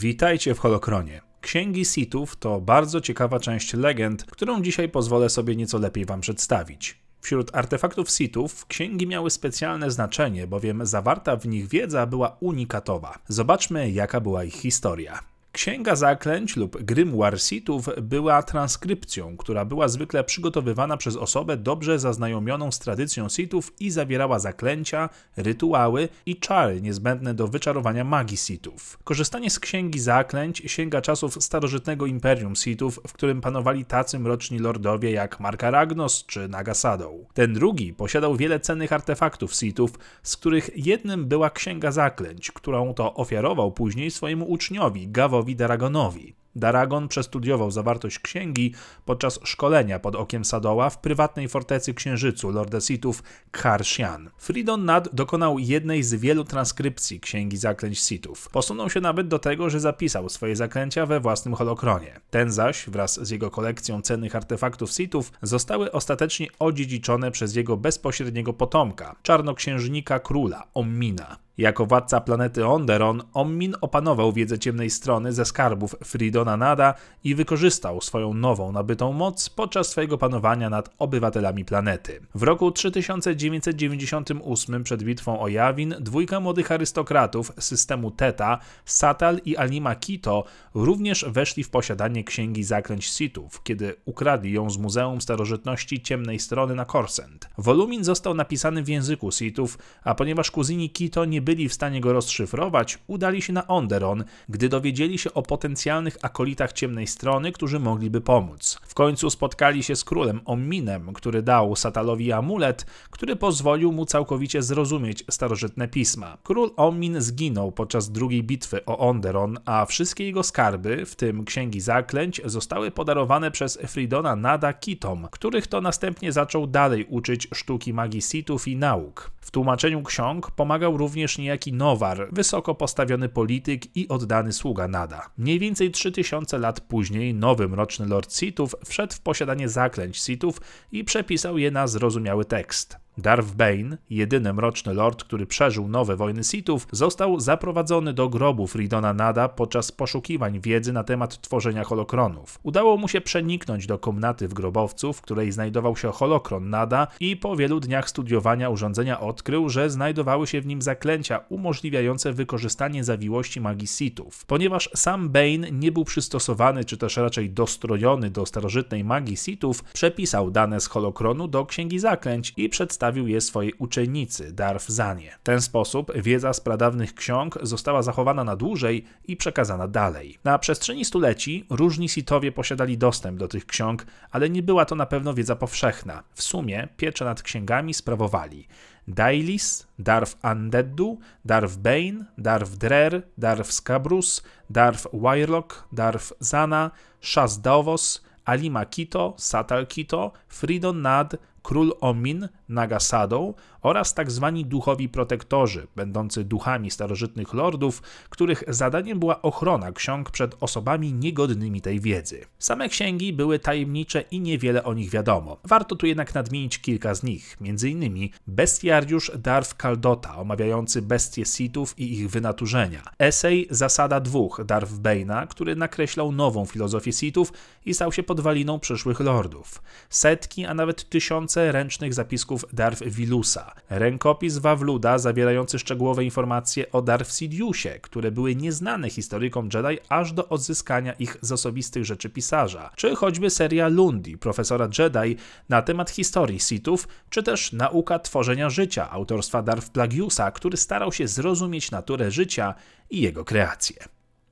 Witajcie w Holokronie. Księgi Sithów to bardzo ciekawa część legend, którą dzisiaj pozwolę sobie nieco lepiej wam przedstawić. Wśród artefaktów Sithów księgi miały specjalne znaczenie, bowiem zawarta w nich wiedza była unikatowa. Zobaczmy jaka była ich historia. Księga Zaklęć lub Grimoire Sithów była transkrypcją, która była zwykle przygotowywana przez osobę dobrze zaznajomioną z tradycją Sithów i zawierała zaklęcia, rytuały i czary niezbędne do wyczarowania magii Sithów. Korzystanie z Księgi Zaklęć sięga czasów starożytnego Imperium Sithów, w którym panowali tacy mroczni lordowie jak Markaragnos czy Nagasadow. Ten drugi posiadał wiele cennych artefaktów Sithów, z których jednym była Księga Zaklęć, którą to ofiarował później swojemu uczniowi Gawowi Daragonowi. Daragon przestudiował zawartość księgi podczas szkolenia pod okiem Sadoła w prywatnej fortecy księżycu lordesitów Khar Sian. Fridon Nad dokonał jednej z wielu transkrypcji księgi zaklęć Sithów. Posunął się nawet do tego, że zapisał swoje zaklęcia we własnym holokronie. Ten zaś, wraz z jego kolekcją cennych artefaktów Sithów, zostały ostatecznie odziedziczone przez jego bezpośredniego potomka, czarnoksiężnika króla, Omina. Jako władca planety Onderon, Ommin opanował wiedzę ciemnej strony ze skarbów Fridona Nada i wykorzystał swoją nową nabytą moc podczas swojego panowania nad obywatelami planety. W roku 3998 przed bitwą o Jawin dwójka młodych arystokratów systemu Teta, Satal i Anima Kito również weszli w posiadanie księgi zaklęć Sithów, kiedy ukradli ją z Muzeum Starożytności Ciemnej Strony na Korsent. Wolumin został napisany w języku Sithów, a ponieważ kuzyni Kito nie byli w stanie go rozszyfrować, udali się na Onderon, gdy dowiedzieli się o potencjalnych akolitach ciemnej strony, którzy mogliby pomóc. W końcu spotkali się z królem Ominem, który dał Satalowi amulet, który pozwolił mu całkowicie zrozumieć starożytne pisma. Król Omin zginął podczas drugiej bitwy o Onderon, a wszystkie jego skarby, w tym księgi zaklęć, zostały podarowane przez Fridona Nada Kitom, których to następnie zaczął dalej uczyć sztuki magii Sithów i nauk. W tłumaczeniu ksiąg pomagał również też niejaki Nowar, wysoko postawiony polityk i oddany sługa Nada. Mniej więcej 3000 lat później nowy mroczny lord Sithów wszedł w posiadanie zaklęć Sithów i przepisał je na zrozumiały tekst. Darth Bane, jedyny mroczny lord, który przeżył nowe wojny Sithów, został zaprowadzony do grobów Ridona Nada podczas poszukiwań wiedzy na temat tworzenia holokronów. Udało mu się przeniknąć do komnaty w grobowcu, w której znajdował się holokron Nada i po wielu dniach studiowania urządzenia odkrył, że znajdowały się w nim zaklęcia umożliwiające wykorzystanie zawiłości magii Sithów. Ponieważ sam Bane nie był przystosowany czy też raczej dostrojony do starożytnej magii Sithów, przepisał dane z holokronu do księgi zaklęć i przedstawił zostawił je swojej uczennicy Zanie. W ten sposób wiedza z pradawnych ksiąg została zachowana na dłużej i przekazana dalej. Na przestrzeni stuleci różni Sithowie posiadali dostęp do tych ksiąg, ale nie była to na pewno wiedza powszechna. W sumie piecze nad księgami sprawowali Dailis, Darf Andeddu, Darf Bane, Darf Drer, Darf Skabrus, Darf Wirelock, Darf Zana, Shaz Davos, Alima Kito, Satal Kito, Fridon Nad, Król Omin, Nagasadą oraz tak zwani duchowi protektorzy, będący duchami starożytnych lordów, których zadaniem była ochrona ksiąg przed osobami niegodnymi tej wiedzy. Same księgi były tajemnicze i niewiele o nich wiadomo. Warto tu jednak nadmienić kilka z nich, m.in. bestiariusz Darf Kaldota, omawiający bestie sitów i ich wynaturzenia, esej Zasada dwóch Darf Bane'a, który nakreślał nową filozofię sitów i stał się podwaliną przyszłych lordów, setki, a nawet tysiące ręcznych zapisków początków Darth Wilusa. Rękopis Wawluda zawierający szczegółowe informacje o Darf Sidiousie, które były nieznane historykom Jedi aż do odzyskania ich z osobistych rzeczy pisarza, czy choćby seria Lundi, profesora Jedi, na temat historii Sithów, czy też nauka tworzenia życia autorstwa Darf Plagiusa, który starał się zrozumieć naturę życia i jego kreację.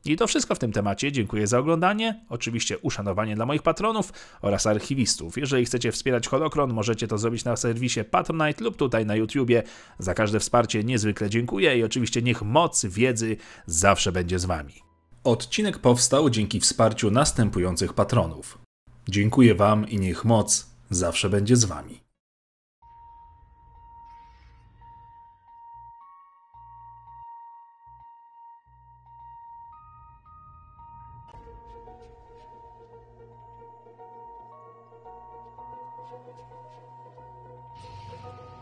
I to wszystko w tym temacie. Dziękuję za oglądanie, oczywiście uszanowanie dla moich patronów oraz archiwistów. Jeżeli chcecie wspierać Holokron, możecie to zrobić na serwisie Patronite lub tutaj na YouTubie. Za każde wsparcie niezwykle dziękuję i oczywiście niech moc wiedzy zawsze będzie z Wami. Odcinek powstał dzięki wsparciu następujących patronów. Dziękuję Wam i niech moc zawsze będzie z Wami. Thank you.